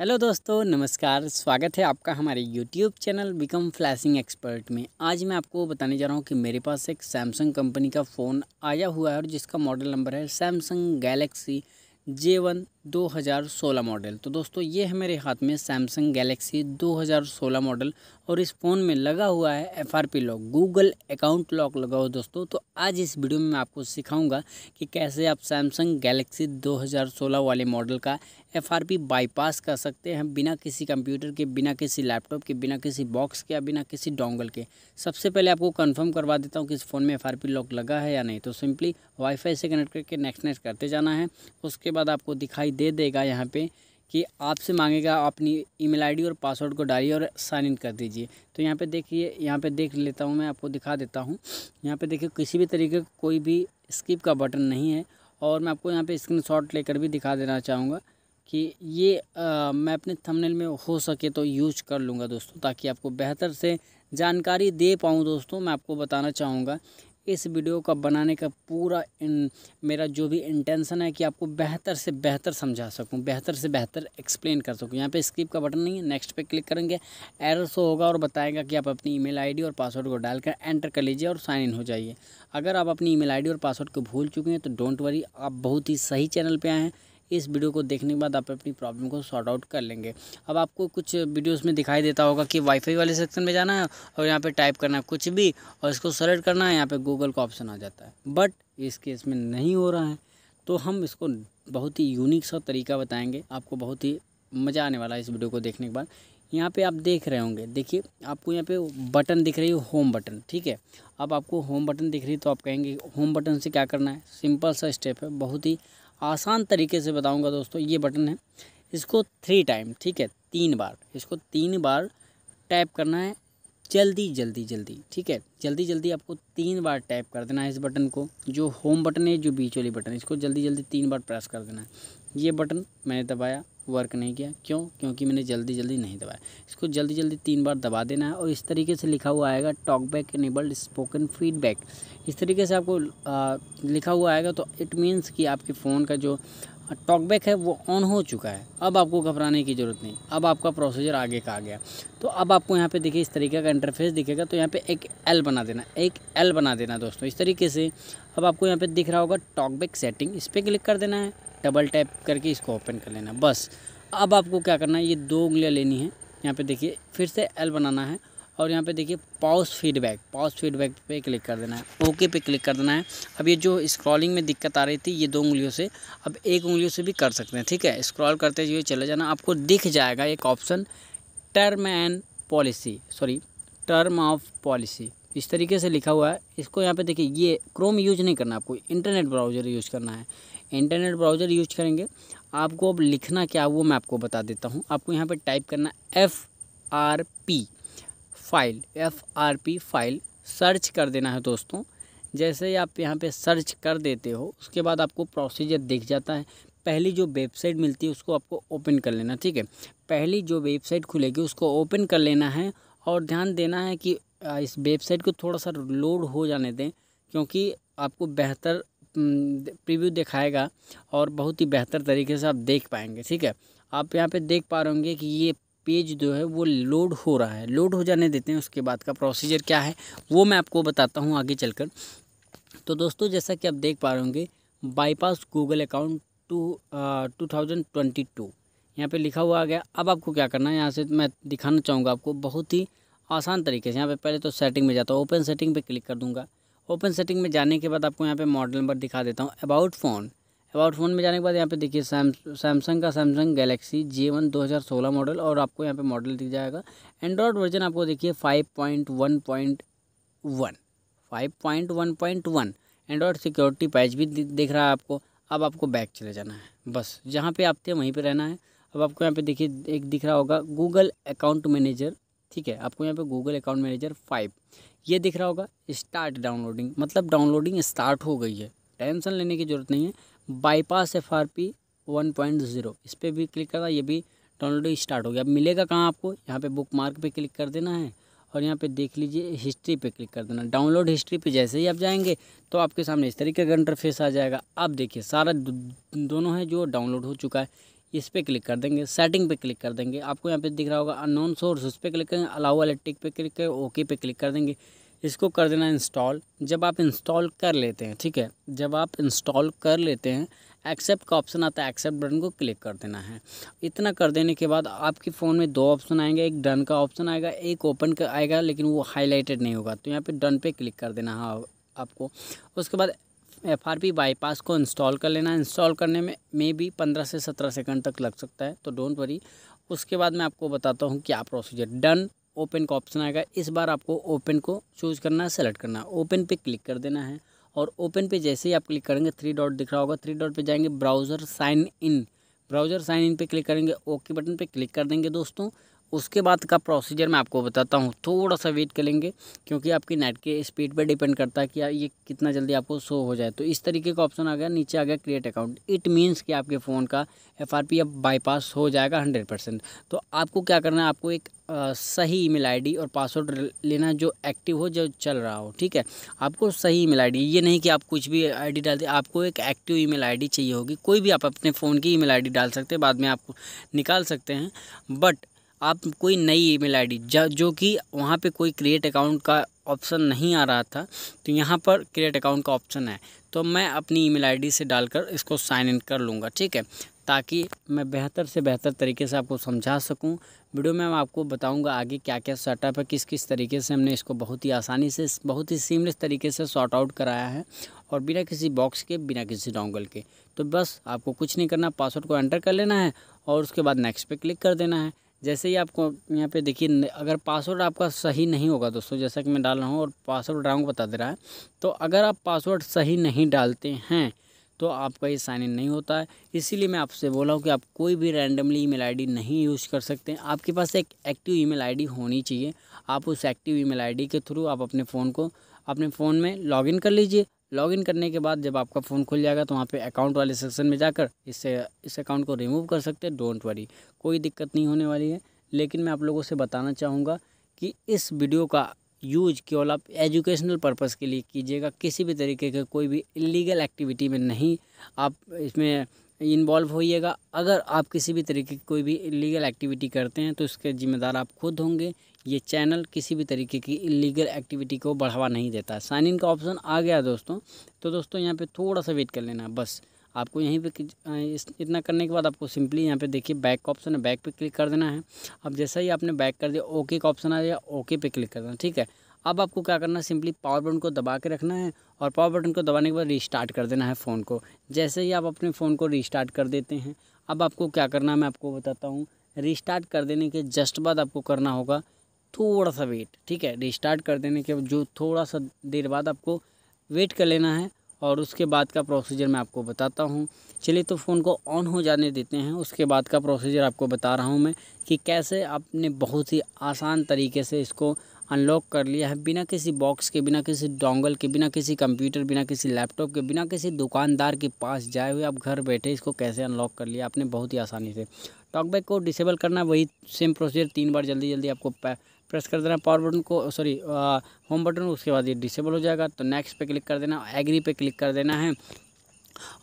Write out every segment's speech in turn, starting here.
hello दोस्तों नमस्कार स्वागत है आपका हमारे YouTube channel become flashing expert में आज मैं आपको बताने जा रहा हूँ कि मेरे पास एक सैमसंग कंपनी का फ़ोन आया हुआ है और जिसका मॉडल नंबर है Samsung Galaxy J one 2016 model तो दोस्तों ये है मेरे हाथ में सैमसंग गैलेक्सी 2016 मॉडल और इस फ़ोन में लगा हुआ है P lock Google account lock लगा हुआ दोस्तों तो आज इस वीडियो में मैं आपको सिखाऊंगा कि कैसे आप सैमसंग गैलेक्सी 2016 वाले मॉडल का पी बाईपास कर सकते हैं बिना किसी कंप्यूटर के बिना किसी लैपटॉप के बिना किसी बॉक्स के या बिना किसी डोंगल के सबसे पहले आपको कन्फर्म करवा देता हूँ कि इस फ़ोन में पी लॉक लगा है या नहीं तो सिंपली वाईफाई से कनेक्ट करके नेक्स्ट नेक्स्ट करते जाना है उसके बाद आपको दिखाई रिप्लाई दे देगा यहाँ पे कि आपसे मांगेगा अपनी ईमेल आईडी और पासवर्ड को डालिए और साइन इन कर दीजिए तो यहाँ पे देखिए यहाँ पे देख लेता हूँ मैं आपको दिखा देता हूँ यहाँ पे देखिए किसी भी तरीके का कोई भी स्किप का बटन नहीं है और मैं आपको यहाँ पर स्क्रीन लेकर भी दिखा देना चाहूँगा कि ये आ, मैं अपने थंबनेल में हो सके तो यूज कर लूँगा दोस्तों ताकि आपको बेहतर से जानकारी दे पाऊँ दोस्तों मैं आपको बताना चाहूँगा इस वीडियो का बनाने का पूरा इन, मेरा जो भी इंटेंसन है कि आपको बेहतर से बेहतर समझा सकूं बेहतर से बेहतर एक्सप्लेन कर सकूं यहाँ पे स्क्रिप का बटन नहीं है नेक्स्ट पे क्लिक करेंगे एरर शो होगा और बताएगा कि आप अपनी ईमेल आईडी और पासवर्ड को डालकर एंटर कर लीजिए और साइन इन हो जाइए अगर आप अपनी ई मेल और पासवर्ड को भूल चुके हैं तो डोंट वरी आप बहुत ही सही चैनल पर आए हैं इस वीडियो को देखने के बाद आप अपनी प्रॉब्लम को सॉर्ट आउट कर लेंगे अब आपको कुछ वीडियोस में दिखाई देता होगा कि वाईफाई वाले सेक्शन में जाना है और यहाँ पर टाइप करना है कुछ भी और इसको सेलेक्ट करना है यहाँ पर गूगल का ऑप्शन आ जाता है बट इस केस में नहीं हो रहा है तो हम इसको बहुत ही यूनिक सा तरीका बताएंगे आपको बहुत ही मज़ा आने वाला है इस वीडियो को देखने के बाद यहाँ पे आप देख रहे होंगे देखिए आपको यहाँ पे बटन दिख रही है होम बटन ठीक है अब आपको होम बटन दिख रही है तो आप कहेंगे होम बटन से क्या करना है सिंपल सा स्टेप है बहुत ही आसान तरीके से बताऊँगा दोस्तों ये बटन है इसको थ्री टाइम ठीक है तीन बार इसको तीन बार टैप करना है जल्दी जल्दी जल्दी ठीक है जल्दी जल्दी आपको तीन बार टैप कर देना है इस बटन को जो होम बटन है जो बीच वाली बटन इसको जल्दी जल्दी तीन बार प्रेस कर देना है ये बटन मैंने दबाया वर्क नहीं किया क्यों क्योंकि मैंने जल्दी जल्दी नहीं दबाया इसको जल्दी जल्दी तीन बार दबा देना है और इस तरीके से लिखा हुआ आएगा talk back enabled spoken feedback इस तरीके से आपको आ, लिखा हुआ आएगा तो इट मीन्स कि आपके फ़ोन का जो टॉकबैक है वो ऑन हो चुका है अब आपको घबराने की ज़रूरत नहीं अब आपका प्रोसीजर आगे का आ गया तो अब आपको यहाँ पे देखिए इस तरीके का इंटरफेस दिखेगा तो यहाँ पे एक एल बना देना एक एल बना देना दोस्तों इस तरीके से अब आपको यहाँ पे दिख रहा होगा टॉकबैक सेटिंग इस पर क्लिक कर देना है डबल टैप करके इसको ओपन कर लेना बस अब आपको क्या करना है ये दो उंगलियाँ लेनी है यहाँ पे देखिए फिर से एल बनाना है और यहाँ पे देखिए पाउस फीडबैक पाउस फीडबैक पे क्लिक कर देना है ओके पे क्लिक कर देना है अब ये जो स्क्रॉलिंग में दिक्कत आ रही थी ये दो उंगलियों से अब एक उंगलियों से भी कर सकते हैं ठीक है स्क्रॉल करते हुए चले जाना आपको दिख जाएगा एक option term and policy sorry term of policy इस तरीके से लिखा हुआ है इसको यहाँ पे देखिए ये क्रोम यूज नहीं करना आपको इंटरनेट ब्राउज़र यूज़ करना है इंटरनेट ब्राउज़र यूज करेंगे आपको अब लिखना क्या वो मैं आपको बता देता हूँ आपको यहाँ पर टाइप करना F R P file F R P file search कर देना है दोस्तों जैसे ही आप यहाँ पे सर्च कर देते हो उसके बाद आपको प्रोसीजर दिख जाता है पहली जो वेबसाइट मिलती है उसको आपको ओपन कर लेना ठीक है पहली जो वेबसाइट खुलेगी उसको ओपन कर लेना है और ध्यान देना है कि इस वेबसाइट को थोड़ा सा लोड हो जाने दें क्योंकि आपको बेहतर प्रीव्यू दिखाएगा और बहुत ही बेहतर तरीके से आप देख पाएंगे ठीक है आप यहाँ पे देख पा रहे होंगे कि ये पेज जो है वो लोड हो रहा है लोड हो जाने देते हैं उसके बाद का प्रोसीजर क्या है वो मैं आपको बताता हूँ आगे चलकर तो दोस्तों जैसा कि आप देख पा रहे होंगे bypass Google account two two thousand twenty two यहाँ पर लिखा हुआ आ गया अब आपको क्या करना है यहाँ से मैं दिखाना चाहूँगा आपको बहुत ही आसान तरीके से यहाँ पे पहले तो सेटिंग में जाता हूँ ओपन सेटिंग पे क्लिक कर दूँगा ओपन सेटिंग में जाने के बाद आपको यहाँ पे मॉडल नंबर दिखा देता हूँ अबाउट फ़ोन अबाउट फ़ोन में जाने के बाद यहाँ पे देखिए सैमसंग का सैमसंग गैलेक्सी जे वन दो हज़ार सोलह मॉडल और आपको यहाँ पे मॉडल दिख जाएगा एंड्रॉयड वर्जन आपको देखिए five point one point one five point one point one Android security patch भी दिख रहा है आपको अब आपको बैक चले जाना है बस जहाँ पर आप थे वहीं पर रहना है अब आपको यहाँ पर देखिए एक दिख रहा होगा गूगल अकाउंट मैनेजर ठीक है आपको यहाँ पे गूगल अकाउंट मैनेजर फाइव ये दिख रहा होगा स्टार्ट डाउनलोडिंग मतलब डाउनलोडिंग स्टार्ट हो गई है टेंशन लेने की ज़रूरत नहीं है bypass F R P one point zero इस पर भी क्लिक करना ये भी डाउनलोडिंग स्टार्ट हो गया अब मिलेगा कहाँ आपको यहाँ पे बुक मार्क पर क्लिक कर देना है और यहाँ पे देख लीजिए हिस्ट्री पे क्लिक कर देना डाउनलोड हिस्ट्री पे जैसे ही आप जाएंगे तो आपके सामने इस तरीके का इंटरफेस आ जाएगा अब देखिए सारा दोनों है जो डाउनलोड हो चुका है इस पर क्लिक कर देंगे सेटिंग पे क्लिक कर देंगे आपको यहाँ पे दिख रहा होगा अननोन सोर्स उस पर क्लिक करेंगे अलाउ वाले टिक पे क्लिक करें ओके पे क्लिक कर देंगे इसको कर देना इंस्टॉल जब आप इंस्टॉल कर लेते हैं ठीक है जब आप इंस्टॉल कर लेते हैं एक्सेप्ट का ऑप्शन आता है एक्सेप्ट बटन को क्लिक कर देना है इतना कर देने के बाद आपके फ़ोन में दो ऑप्शन आएंगे एक डन का ऑप्शन आएगा एक ओपन का आएगा लेकिन वो हाईलाइटेड नहीं होगा तो यहाँ पर डन पे क्लिक कर देना है हाँ, आपको उसके बाद एफ आर पी बाईपास को इंस्टॉल कर लेना इंस्टॉल करने में मे भी पंद्रह से सत्रह सेकंड तक लग सकता है तो डोंट वरी उसके बाद मैं आपको बताता हूँ क्या प्रोसीजर डन ओपन का ऑप्शन आएगा इस बार आपको ओपन को चूज़ करना है सेलेक्ट करना है ओपन पे क्लिक कर देना है और ओपन पे जैसे ही आप क्लिक करेंगे थ्री डॉट दिख रहा होगा थ्री डॉट पे जाएंगे browser sign in browser sign in पे क्लिक करेंगे ओके बटन पे क्लिक कर देंगे दोस्तों उसके बाद का प्रोसीजर मैं आपको बताता हूँ थोड़ा सा वेट करेंगे क्योंकि आपकी नेट के स्पीड पर डिपेंड करता है कि ये कितना जल्दी आपको शो हो जाए तो इस तरीके का ऑप्शन आ गया नीचे आ गया क्रिएट अकाउंट इट मीन्स कि आपके फ़ोन का एफ आर पी अब बाईपास हो जाएगा हंड्रेड परसेंट तो आपको क्या करना है आपको एक आ, सही ईमेल आईडी और पासवर्ड लेना जो एक्टिव हो जो चल रहा हो ठीक है आपको सही ईमेल आईडी ये नहीं कि आप कुछ भी आईडी डालते आपको एक एक्टिव ईमेल आईडी चाहिए होगी कोई भी आप अपने फ़ोन की ईमेल आईडी डाल सकते हैं बाद में आप निकाल सकते हैं बट आप कोई नई ईमेल आईडी जो कि वहाँ पे कोई क्रिएट अकाउंट का ऑप्शन नहीं आ रहा था तो यहाँ पर क्रिएट अकाउंट का ऑप्शन है तो मैं अपनी ईमेल आईडी से डालकर इसको साइन इन कर लूँगा ठीक है ताकि मैं बेहतर से बेहतर तरीके से आपको समझा सकूं वीडियो में मैं आपको बताऊंगा आगे क्या क्या सेटअप है किस किस तरीके से हमने इसको बहुत ही आसानी से बहुत ही सीमलेस तरीके से शॉर्ट आउट कराया है और बिना किसी बॉक्स के बिना किसी डोंगल के तो बस आपको कुछ नहीं करना पासवर्ड को एंटर कर लेना है और उसके बाद नेक्स्ट पे क्लिक कर देना है जैसे ही आपको यहाँ पे देखिए अगर पासवर्ड आपका सही नहीं होगा दोस्तों जैसा कि मैं डाल रहा हूँ और पासवर्ड रॉन्ग बता दे रहा है तो अगर आप पासवर्ड सही नहीं डालते हैं तो आपका ये साइन इन नहीं होता है इसीलिए मैं आपसे बोला हूँ कि आप कोई भी रैंडमली ईमेल आईडी नहीं यूज़ कर सकते हैं आपके पास एक एक्टिव ईमेल आईडी होनी चाहिए आप उस एक्टिव ईमेल आईडी के थ्रू आप अपने फ़ोन को अपने फ़ोन में लॉगिन कर लीजिए लॉगिन करने के बाद जब आपका फ़ोन खुल जाएगा तो वहाँ पे अकाउंट वाले सेक्शन में जाकर इससे इस अकाउंट को रिमूव कर सकते हैं डोंट वरी कोई दिक्कत नहीं होने वाली है लेकिन मैं आप लोगों से बताना चाहूँगा कि इस वीडियो का यूज केवल आप एजुकेशनल पर्पज़ के लिए कीजिएगा किसी भी तरीके का कोई भी इलीगल एक्टिविटी में नहीं आप इसमें इन्वॉल्व होइएगा अगर आप किसी भी तरीके की कोई भी इलीगल एक्टिविटी करते हैं तो उसके ज़िम्मेदार आप खुद होंगे ये चैनल किसी भी तरीके की इलीगल एक्टिविटी को बढ़ावा नहीं देता साइन इन का ऑप्शन आ गया दोस्तों तो दोस्तों यहाँ पे थोड़ा सा वेट कर लेना बस आपको यहीं पर इतना करने के बाद आपको सिंपली यहाँ पर देखिए बैक का ऑप्शन है बैक पर क्लिक कर देना है अब जैसा ही आपने बैक कर दिया ओके का ऑप्शन आ गया ओके पे क्लिक कर देना ठीक है अब आपको क्या करना है सिंपली पावर बटन को दबा के रखना है और पावर बटन को दबाने के बाद रिस्टार्ट कर देना है फ़ोन को जैसे ही आप अपने फ़ोन को रिस्टार्ट कर देते हैं अब आपको क्या करना है मैं आपको बताता हूँ रिस्टार्ट कर देने के जस्ट बाद आपको करना होगा थोड़ा सा वेट ठीक है रिस्टार्ट कर देने के जो थोड़ा सा देर बाद आपको वेट कर लेना है और उसके बाद का प्रोसीजर मैं आपको बताता हूँ चलिए तो फ़ोन को ऑन हो जाने देते हैं उसके बाद का प्रोसीजर आपको बता रहा हूँ मैं कि कैसे आपने बहुत ही आसान तरीके से इसको अनलॉक कर लिया है बिना किसी बॉक्स के बिना किसी डोंगल के बिना किसी कंप्यूटर बिना किसी लैपटॉप के बिना किसी दुकानदार के पास जाए हुए आप घर बैठे इसको कैसे अनलॉक कर लिया आपने बहुत ही आसानी से टॉकबैक को डिसेबल करना वही सेम प्रोसीजर तीन बार जल्दी जल्दी आपको प्रेस कर देना पावर बटन को सॉरी होम बटन उसके बाद ये डिसेबल हो जाएगा तो नेक्स्ट पे क्लिक कर देना एग्री पे क्लिक कर देना है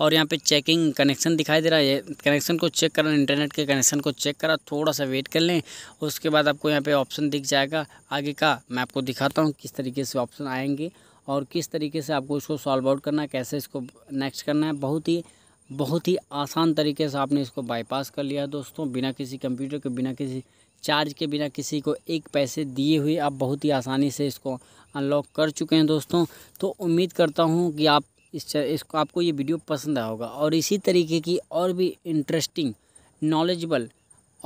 और यहाँ पे चेकिंग कनेक्शन दिखाई दे रहा है कनेक्शन को चेक करना इंटरनेट के कनेक्शन को चेक करा थोड़ा सा वेट कर लें उसके बाद आपको यहाँ पे ऑप्शन दिख जाएगा आगे का मैं आपको दिखाता हूँ किस तरीके से ऑप्शन आएंगे और किस तरीके से आपको इसको सॉल्व आउट करना है कैसे इसको नेक्स्ट करना है बहुत ही बहुत ही आसान तरीके से आपने इसको बाईपास कर लिया है दोस्तों बिना किसी कंप्यूटर के बिना किसी चार्ज के बिना किसी को एक पैसे दिए हुए आप बहुत ही आसानी से इसको अनलॉक कर चुके हैं दोस्तों तो उम्मीद करता हूँ कि आप इस इसको आपको ये वीडियो पसंद आया होगा और इसी तरीके की और भी इंटरेस्टिंग नॉलेजबल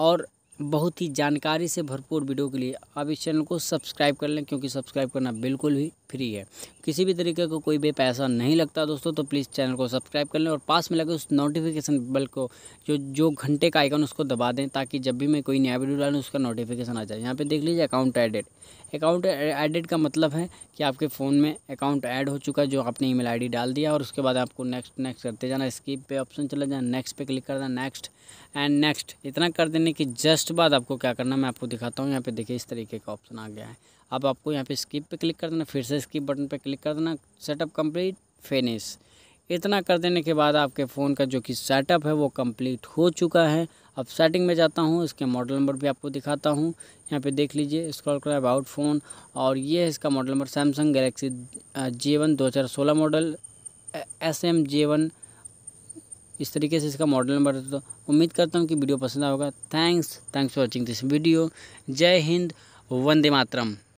और बहुत ही जानकारी से भरपूर वीडियो के लिए आप इस चैनल को सब्सक्राइब कर लें क्योंकि सब्सक्राइब करना बिल्कुल भी फ्री है किसी भी तरीके का को कोई भी पैसा नहीं लगता दोस्तों तो प्लीज़ चैनल को सब्सक्राइब कर लें और पास में लगे उस नोटिफिकेशन बेल को जो जो घंटे का आइकन उसको दबा दें ताकि जब भी मैं कोई नया वीडियो डालूँ उसका नोटिफिकेशन आ जाए यहाँ पर देख लीजिए अकाउंट एडेड अकाउंट एडिड का मतलब है कि आपके फ़ोन में अकाउंट ऐड हो चुका है जो आपने ईमेल आईडी डाल दिया और उसके बाद आपको नेक्स्ट नेक्स्ट करते जाना स्किप पे ऑप्शन चला जाना नेक्स्ट पे क्लिक कर देना नेक्स्ट एंड नेक्स्ट इतना कर देने की जस्ट बाद आपको क्या करना मैं आपको दिखाता हूँ यहाँ पे देखिए इस तरीके का ऑप्शन आ गया है अब आपको यहाँ पे स्किप पे क्लिक कर देना फिर से स्किप बटन पे क्लिक कर देना सेटअप कंप्लीट फिनिश इतना कर देने के बाद आपके फ़ोन का जो कि सेटअप है वो कंप्लीट हो चुका है अब सेटिंग में जाता हूँ इसके मॉडल नंबर भी आपको दिखाता हूँ यहाँ पे देख लीजिए स्क्रॉल करें अबाउट फ़ोन और ये है इसका model number Samsung Galaxy J one दो हज़ार सोलह model S M J one इस तरीके से इसका मॉडल नंबर है तो उम्मीद करता हूँ कि वीडियो पसंद आएगा thanks thanks for watching this video जय हिंद वंदे मातरम